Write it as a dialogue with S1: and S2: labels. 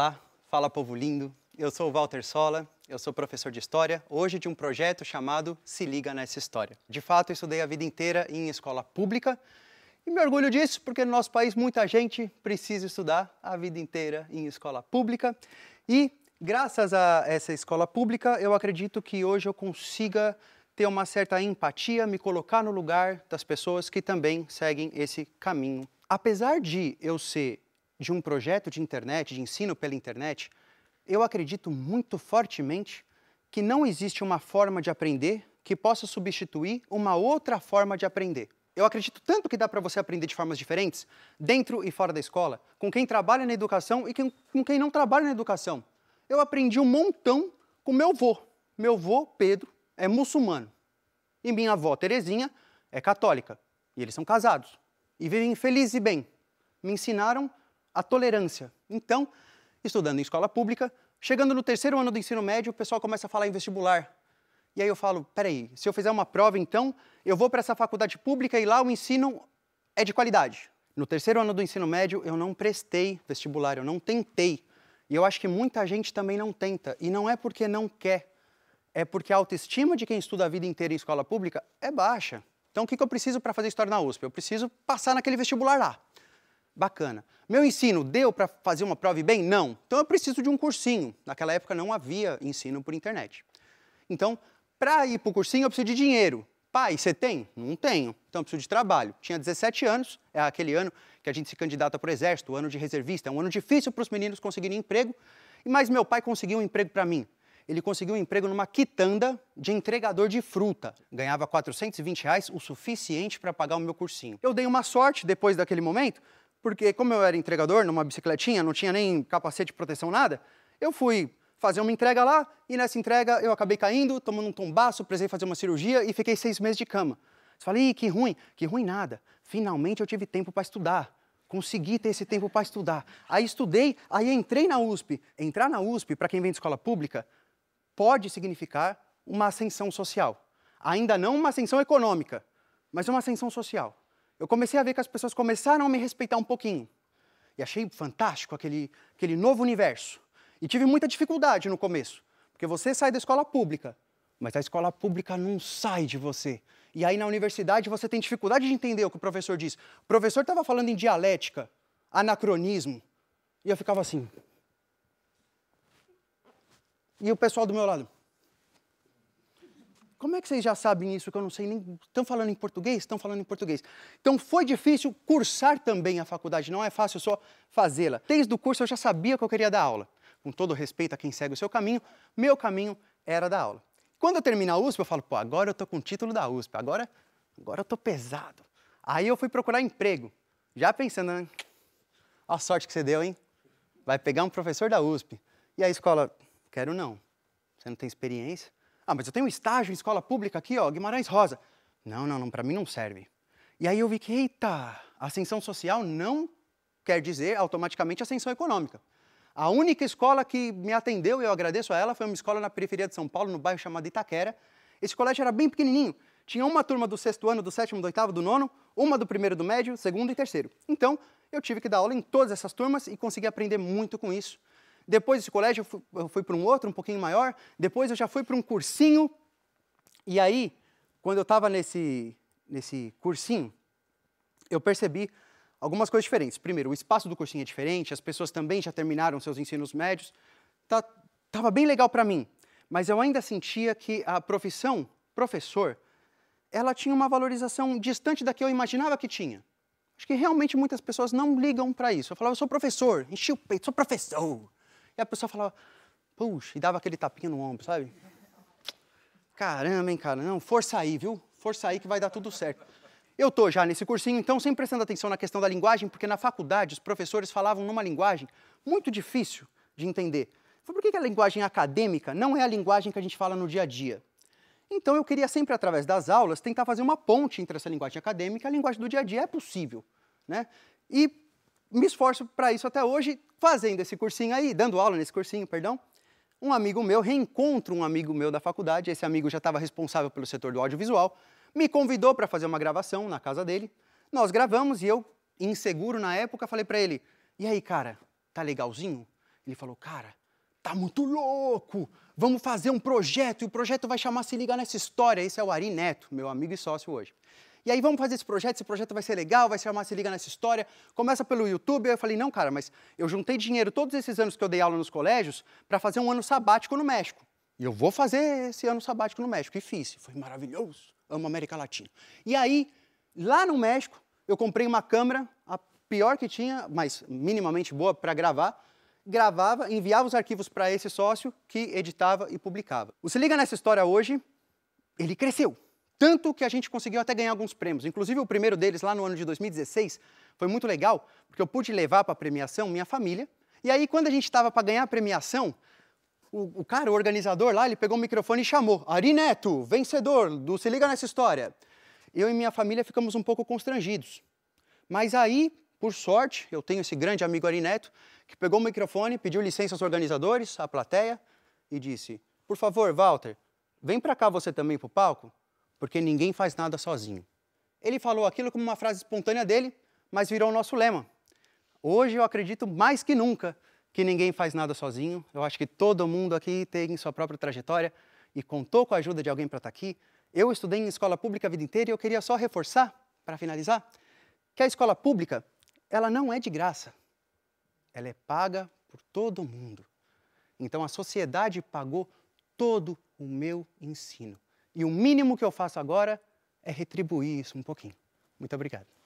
S1: Olá, fala povo lindo. Eu sou o Walter Sola, eu sou professor de História, hoje de um projeto chamado Se Liga Nessa História. De fato, eu estudei a vida inteira em escola pública e me orgulho disso porque no nosso país muita gente precisa estudar a vida inteira em escola pública e graças a essa escola pública eu acredito que hoje eu consiga ter uma certa empatia, me colocar no lugar das pessoas que também seguem esse caminho. Apesar de eu ser de um projeto de internet, de ensino pela internet, eu acredito muito fortemente que não existe uma forma de aprender que possa substituir uma outra forma de aprender. Eu acredito tanto que dá para você aprender de formas diferentes, dentro e fora da escola, com quem trabalha na educação e com quem não trabalha na educação. Eu aprendi um montão com meu avô. Meu avô, Pedro, é muçulmano. E minha avó, Terezinha, é católica. E eles são casados. E vivem felizes e bem. Me ensinaram a tolerância. Então, estudando em escola pública, chegando no terceiro ano do ensino médio, o pessoal começa a falar em vestibular. E aí eu falo, peraí, se eu fizer uma prova, então, eu vou para essa faculdade pública e lá o ensino é de qualidade. No terceiro ano do ensino médio, eu não prestei vestibular, eu não tentei. E eu acho que muita gente também não tenta. E não é porque não quer, é porque a autoestima de quem estuda a vida inteira em escola pública é baixa. Então, o que eu preciso para fazer história na USP? Eu preciso passar naquele vestibular lá. Bacana. Meu ensino deu para fazer uma prova e bem? Não. Então eu preciso de um cursinho. Naquela época não havia ensino por internet. Então, para ir para o cursinho, eu preciso de dinheiro. Pai, você tem? Não tenho. Então eu preciso de trabalho. Tinha 17 anos, é aquele ano que a gente se candidata para o exército, o ano de reservista. É um ano difícil para os meninos conseguirem emprego, mas meu pai conseguiu um emprego para mim. Ele conseguiu um emprego numa quitanda de entregador de fruta. Ganhava 420 reais, o suficiente para pagar o meu cursinho. Eu dei uma sorte depois daquele momento, porque como eu era entregador numa bicicletinha, não tinha nem capacete de proteção, nada, eu fui fazer uma entrega lá e nessa entrega eu acabei caindo, tomando um tombaço, precisei fazer uma cirurgia e fiquei seis meses de cama. falei, que ruim, que ruim nada. Finalmente eu tive tempo para estudar. Consegui ter esse tempo para estudar. Aí estudei, aí entrei na USP. Entrar na USP, para quem vem de escola pública, pode significar uma ascensão social. Ainda não uma ascensão econômica, mas uma ascensão social eu comecei a ver que as pessoas começaram a me respeitar um pouquinho. E achei fantástico aquele, aquele novo universo. E tive muita dificuldade no começo, porque você sai da escola pública, mas a escola pública não sai de você. E aí na universidade você tem dificuldade de entender o que o professor diz. O professor estava falando em dialética, anacronismo, e eu ficava assim. E o pessoal do meu lado. Como é que vocês já sabem isso que eu não sei nem. Estão falando em português? Estão falando em português. Então foi difícil cursar também a faculdade, não é fácil só fazê-la. Desde o curso eu já sabia que eu queria dar aula. Com todo respeito a quem segue o seu caminho, meu caminho era dar aula. Quando eu terminar a USP, eu falo, pô, agora eu tô com o título da USP, agora, agora eu tô pesado. Aí eu fui procurar emprego, já pensando, né? A sorte que você deu, hein? Vai pegar um professor da USP. E a escola, quero não. Você não tem experiência? Ah, mas eu tenho um estágio em escola pública aqui, ó, Guimarães Rosa. Não, não, não, para mim não serve. E aí eu vi que, eita, ascensão social não quer dizer automaticamente ascensão econômica. A única escola que me atendeu, e eu agradeço a ela, foi uma escola na periferia de São Paulo, no bairro chamado Itaquera. Esse colégio era bem pequenininho. Tinha uma turma do sexto ano, do sétimo, do oitavo, do nono, uma do primeiro do médio, segundo e terceiro. Então, eu tive que dar aula em todas essas turmas e consegui aprender muito com isso. Depois desse colégio eu fui, para um outro, um pouquinho maior. Depois eu já fui para um cursinho. E aí, quando eu estava nesse, nesse cursinho, eu percebi algumas coisas diferentes. Primeiro, o espaço do cursinho é diferente, as pessoas também já terminaram seus ensinos médios. Tá, tava bem legal para mim, mas eu ainda sentia que a profissão professor, ela tinha uma valorização distante da que eu imaginava que tinha. Acho que realmente muitas pessoas não ligam para isso. Eu falava, eu sou professor, enchi o peito, sou professor. E a pessoa falava, puxa, e dava aquele tapinha no ombro, sabe? Caramba, hein, cara, não, força aí, viu? Força aí que vai dar tudo certo. Eu tô já nesse cursinho, então sempre prestando atenção na questão da linguagem, porque na faculdade os professores falavam numa linguagem muito difícil de entender. por que a linguagem acadêmica não é a linguagem que a gente fala no dia a dia? Então eu queria sempre, através das aulas, tentar fazer uma ponte entre essa linguagem acadêmica e a linguagem do dia a dia. É possível. Né? E me esforço para isso até hoje, fazendo esse cursinho aí, dando aula nesse cursinho, perdão. Um amigo meu, reencontro um amigo meu da faculdade, esse amigo já estava responsável pelo setor do audiovisual, me convidou para fazer uma gravação na casa dele. Nós gravamos e eu, inseguro na época, falei para ele: "E aí, cara, tá legalzinho?" Ele falou: "Cara, tá muito louco. Vamos fazer um projeto e o projeto vai chamar Se Liga Nessa História". Esse é o Ari Neto, meu amigo e sócio hoje. E aí vamos fazer esse projeto, esse projeto vai ser legal, vai ser uma Se Liga Nessa História. Começa pelo YouTube. Eu falei, não, cara, mas eu juntei dinheiro todos esses anos que eu dei aula nos colégios para fazer um ano sabático no México. E eu vou fazer esse ano sabático no México. E fiz. Foi maravilhoso. Amo América Latina. E aí, lá no México, eu comprei uma câmera, a pior que tinha, mas minimamente boa para gravar. Gravava, enviava os arquivos para esse sócio que editava e publicava. O Se Liga Nessa História hoje, ele cresceu. Tanto que a gente conseguiu até ganhar alguns prêmios. Inclusive, o primeiro deles, lá no ano de 2016, foi muito legal, porque eu pude levar para a premiação minha família. E aí, quando a gente estava para ganhar a premiação, o, o, cara, o organizador lá, ele pegou o microfone e chamou: Ari Neto, vencedor do Se Liga Nessa História. Eu e minha família ficamos um pouco constrangidos. Mas aí, por sorte, eu tenho esse grande amigo Ari Neto, que pegou o microfone, pediu licença aos organizadores, à plateia, e disse: Por favor, Walter, vem para cá você também para o palco porque ninguém faz nada sozinho. Ele falou aquilo como uma frase espontânea dele, mas virou o nosso lema. Hoje eu acredito mais que nunca que ninguém faz nada sozinho. Eu acho que todo mundo aqui tem sua própria trajetória e contou com a ajuda de alguém para estar tá aqui. Eu estudei em escola pública a vida inteira e eu queria só reforçar, para finalizar, que a escola pública, ela não é de graça. Ela é paga por todo mundo. Então a sociedade pagou todo o meu ensino. E o mínimo que eu faço agora é retribuir isso um pouquinho. Muito obrigado.